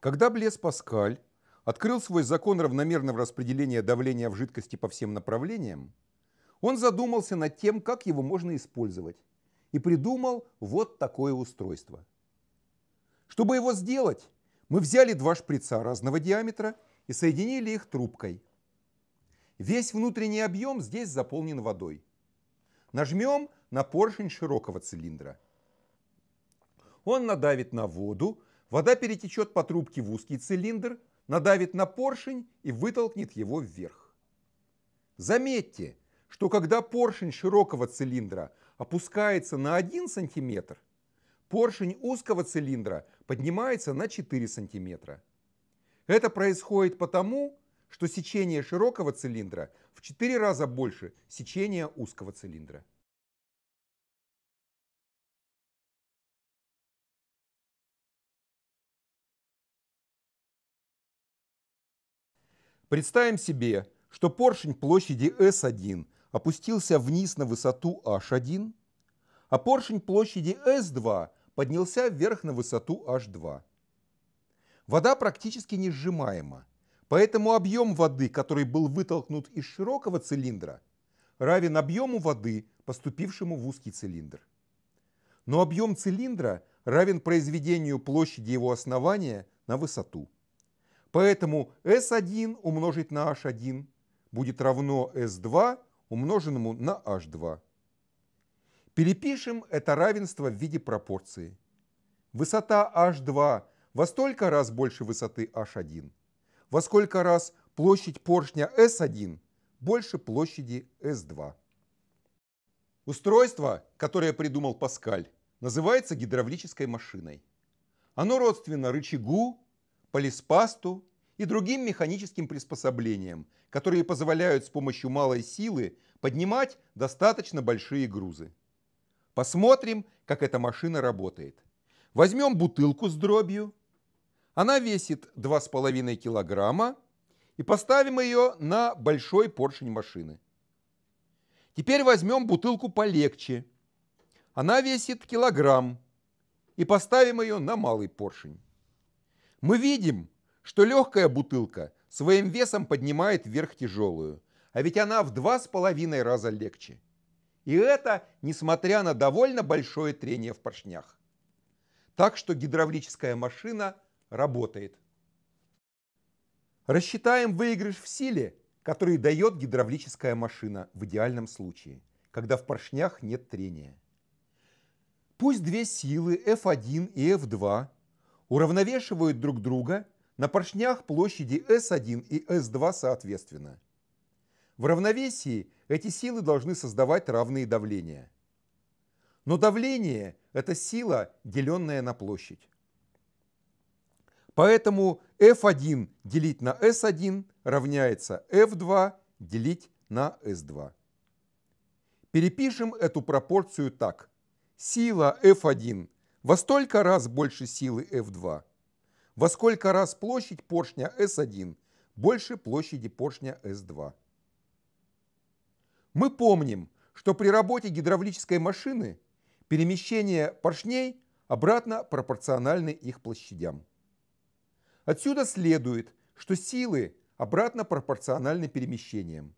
Когда Блес Паскаль открыл свой закон равномерного распределения давления в жидкости по всем направлениям, он задумался над тем, как его можно использовать, и придумал вот такое устройство. Чтобы его сделать, мы взяли два шприца разного диаметра и соединили их трубкой. Весь внутренний объем здесь заполнен водой. Нажмем на поршень широкого цилиндра. Он надавит на воду, Вода перетечет по трубке в узкий цилиндр, надавит на поршень и вытолкнет его вверх. Заметьте, что когда поршень широкого цилиндра опускается на 1 см, поршень узкого цилиндра поднимается на 4 см. Это происходит потому, что сечение широкого цилиндра в 4 раза больше сечения узкого цилиндра. Представим себе, что поршень площади S1 опустился вниз на высоту H1, а поршень площади S2 поднялся вверх на высоту H2. Вода практически не сжимаема, поэтому объем воды, который был вытолкнут из широкого цилиндра, равен объему воды, поступившему в узкий цилиндр. Но объем цилиндра равен произведению площади его основания на высоту. Поэтому S1 умножить на H1 будет равно S2 умноженному на H2. Перепишем это равенство в виде пропорции. Высота H2 во столько раз больше высоты H1, во сколько раз площадь поршня S1 больше площади S2. Устройство, которое придумал Паскаль, называется гидравлической машиной. Оно родственно рычагу, полиспасту и другим механическим приспособлениям, которые позволяют с помощью малой силы поднимать достаточно большие грузы. Посмотрим, как эта машина работает. Возьмем бутылку с дробью. Она весит 2,5 килограмма и поставим ее на большой поршень машины. Теперь возьмем бутылку полегче. Она весит килограмм и поставим ее на малый поршень. Мы видим, что легкая бутылка своим весом поднимает вверх тяжелую, а ведь она в два с половиной раза легче. И это несмотря на довольно большое трение в поршнях. Так что гидравлическая машина работает. Рассчитаем выигрыш в силе, который дает гидравлическая машина в идеальном случае, когда в поршнях нет трения. Пусть две силы F1 и F2 уравновешивают друг друга на поршнях площади S1 и S2 соответственно. В равновесии эти силы должны создавать равные давления. Но давление – это сила, деленная на площадь. Поэтому F1 делить на S1 равняется F2 делить на S2. Перепишем эту пропорцию так. Сила F1 во столько раз больше силы F2. Во сколько раз площадь поршня S1 больше площади поршня S2. Мы помним, что при работе гидравлической машины перемещение поршней обратно пропорциональны их площадям. Отсюда следует, что силы обратно пропорциональны перемещениям.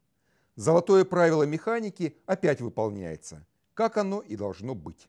Золотое правило механики опять выполняется, как оно и должно быть.